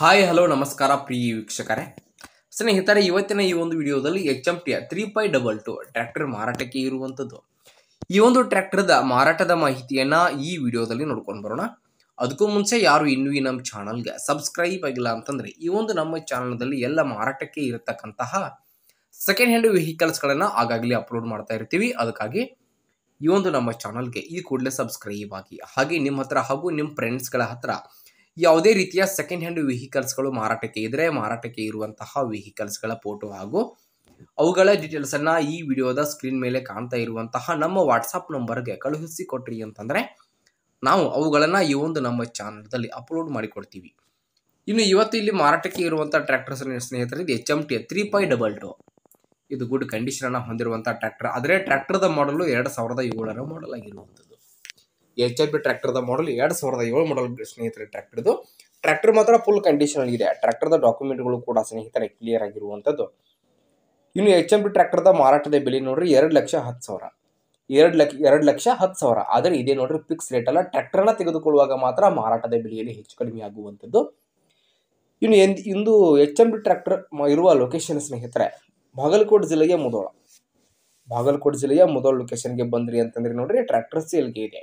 hi hello ನಮಸ್ಕಾರ ಪ್ರಿಯ ವೀಕ್ಷಕರೇ ಸ್ನೇಹಿತರೆ ಇವತ್ತಿನ ಈ ಒಂದು ವಿಡಿಯೋದಲ್ಲಿ H M T three five double two tractor ಮಾರಾಟಕ್ಕೆ ಇರುವಂಥದ್ದು ಈ ಒಂದು ಟ್ರ್ಯಾಕ್ಟರ್ದ ಮಾರಾಟದ ಮಾಹಿತಿಯನ್ನ ಈ ವಿಡಿಯೋದಲ್ಲಿ ನೋಡ್ಕೊಂಡು ಬರೋಣ ಅದಕ್ಕೂ ಮುಂಚೆ ಯಾರು ಇನ್ನೂ ಈ ನಮ್ಮ ಚಾನಲ್ಗೆ ಸಬ್ಸ್ಕ್ರೈಬ್ ಆಗಿಲ್ಲ ಅಂತಂದ್ರೆ ಈ ಒಂದು ನಮ್ಮ ಚಾನಲ್ದಲ್ಲಿ ಎಲ್ಲ ಮಾರಾಟಕ್ಕೆ ಇರತಕ್ಕಂತಹ ಸೆಕೆಂಡ್ ಹ್ಯಾಂಡ್ ವೆಹಿಕಲ್ಸ್ಗಳನ್ನು ಆಗಾಗಲೇ ಅಪ್ಲೋಡ್ ಮಾಡ್ತಾ ಇರ್ತೀವಿ ಅದಕ್ಕಾಗಿ ಈ ಒಂದು ನಮ್ಮ ಚಾನಲ್ಗೆ ಈ ಕೂಡಲೇ ಸಬ್ಸ್ಕ್ರೈಬ್ ಆಗಿ ಹಾಗೆ ನಿಮ್ಮ ಹತ್ರ ಹಾಗೂ ನಿಮ್ಮ ಫ್ರೆಂಡ್ಸ್ಗಳ ಹತ್ರ ಯಾವುದೇ ರೀತಿಯ ಸೆಕೆಂಡ್ ಹ್ಯಾಂಡ್ ವೆಹಿಕಲ್ಸ್ಗಳು ಮಾರಾಟಕ್ಕೆ ಇದ್ದರೆ ಮಾರಾಟಕ್ಕೆ ಇರುವಂತಹ ವೆಹಿಕಲ್ಸ್ಗಳ ಫೋಟೋ ಹಾಗೂ ಅವುಗಳ ಡೀಟೇಲ್ಸನ್ನು ಈ ವಿಡಿಯೋದ ಸ್ಕ್ರೀನ್ ಮೇಲೆ ಕಾಣ್ತಾ ಇರುವಂತಹ ನಮ್ಮ ವಾಟ್ಸಪ್ ನಂಬರ್ಗೆ ಕಳುಹಿಸಿಕೊಟ್ರಿ ಅಂತಂದರೆ ನಾವು ಅವುಗಳನ್ನು ಈ ಒಂದು ನಮ್ಮ ಚಾನಲ್ದಲ್ಲಿ ಅಪ್ಲೋಡ್ ಮಾಡಿಕೊಡ್ತೀವಿ ಇನ್ನು ಇವತ್ತು ಇಲ್ಲಿ ಮಾರಾಟಕ್ಕೆ ಇರುವಂಥ ಟ್ರ್ಯಾಕ್ಟರ್ಸ್ ಸ್ನೇಹಿತರಿಗೆ H M T three five double two ಇದು ಗುಡ್ ಕಂಡೀಷನನ್ನು ಹೊಂದಿರುವಂಥ ಟ್ರ್ಯಾಕ್ಟರ್ ಆದರೆ ಟ್ರ್ಯಾಕ್ಟರ್ದ ಮಾಡಲು ಎರಡು ಸಾವಿರದ ಏಳರ ಮಾಡಲ್ ಆಗಿರುವಂಥದ್ದು ಎಚ್ ಎಫ್ ಬಿ ಟ್ರ್ಯಾಕ್ಟರ್ದ ಮಾಡಲ್ ಎರಡು ಸಾವಿರದ ಏಳು ಮಾಡಲ್ ಸ್ನೇಹಿತರೆ ಟ್ರ್ಯಾಕ್ಟರ್ದು ಟ್ರ್ಯಾಕ್ಟರ್ ಮಾತ್ರ ಫುಲ್ ಕಂಡೀಷನ್ ಆಗಿದೆ ಟ್ರ್ಯಾಕ್ಟರ್ದ ಡಾಕ್ಯುಮೆಂಟ್ಗಳು ಕೂಡ ಸ್ನೇಹಿತರೆ ಕ್ಲಿಯರ್ ಆಗಿರುವಂಥದ್ದು ಇನ್ನು ಎಚ್ ಎಂ ಬಿ ಟ್ರ್ಯಾಕ್ಟರ್ದ ಮಾರಾಟದ ಬೆಲೆ ನೋಡ್ರಿ ಎರಡು ಲಕ್ಷ ಹತ್ತು ಸಾವಿರ ಎರಡು ಲಕ್ಷ ಎರಡು ಲಕ್ಷ ಹತ್ತು ಸಾವಿರ ಆದರೆ ಇದೇ ನೋಡ್ರಿ ಫಿಕ್ಸ್ ರೇಟ್ ಅಲ್ಲ ಟ್ರ್ಯಾಕ್ಟರ್ನ ತೆಗೆದುಕೊಳ್ಳುವಾಗ ಮಾತ್ರ ಮಾರಾಟದ ಬೆಲೆಯಲ್ಲಿ ಹೆಚ್ಚು ಕಡಿಮೆ ಆಗುವಂಥದ್ದು ಇನ್ನು ಎಂದ್ ಇಂದು ಎಚ್ ಎಂ ಬಿ ಟ್ರ್ಯಾಕ್ಟರ್ ಇರುವ ಲೊಕೇಶನ್ ಸ್ನೇಹಿತರೆ ಬಾಗಲಕೋಟೆ ಜಿಲ್ಲೆಯ ಮುದೋಳ ಬಾಗಲಕೋಟೆ ಜಿಲ್ಲೆಯ ಮುದೋಳ ಲೊಕೇಶನ್ಗೆ ಬಂದ್ರಿ ಅಂತಂದ್ರೆ ನೋಡ್ರಿ ಟ್ರ್ಯಾಕ್ಟರ್ ಸೇಲ್ಗೆ ಇದೆ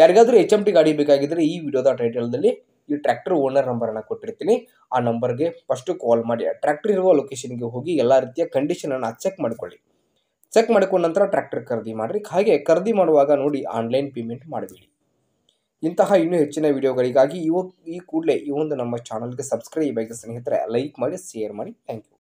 ಯಾರಿಗಾದರೂ ಎಚ್ ಎಮ್ ಟಿ ಗಾಡಿ ಬೇಕಾಗಿದ್ದರೆ ಈ ವಿಡಿಯೋದ ಟೈಟಲ್ದಲ್ಲಿ ಈ ಟ್ರ್ಯಾಕ್ಟರ್ ಓನರ್ ನಂಬರನ್ನು ಕೊಟ್ಟಿರ್ತೀನಿ ಆ ನಂಬರ್ಗೆ ಫಸ್ಟು ಕಾಲ್ ಮಾಡಿ ಟ್ರ್ಯಾಕ್ಟರ್ ಇರುವ ಲೊಕೇಶನ್ಗೆ ಹೋಗಿ ಎಲ್ಲ ರೀತಿಯ ಕಂಡೀಷನನ್ನು ಚೆಕ್ ಮಾಡಿಕೊಳ್ಳಿ ಚೆಕ್ ಮಾಡಿಕೊಂಡ ನಂತರ ಟ್ರ್ಯಾಕ್ಟರ್ ಖರೀದಿ ಮಾಡಿರಿ ಹಾಗೆ ಖರೀದಿ ಮಾಡುವಾಗ ನೋಡಿ ಆನ್ಲೈನ್ ಪೇಮೆಂಟ್ ಮಾಡಬೇಡಿ ಇಂತಹ ಇನ್ನೂ ಹೆಚ್ಚಿನ ವಿಡಿಯೋಗಳಿಗಾಗಿ ಇವು ಈ ಕೂಡಲೇ ಈ ಒಂದು ನಮ್ಮ ಚಾನಲ್ಗೆ ಸಬ್ಸ್ಕ್ರೈಬ್ ಆಗಿ ಸ್ನೇಹಿತರೆ ಲೈಕ್ ಮಾಡಿ ಶೇರ್ ಮಾಡಿ ಥ್ಯಾಂಕ್ ಯು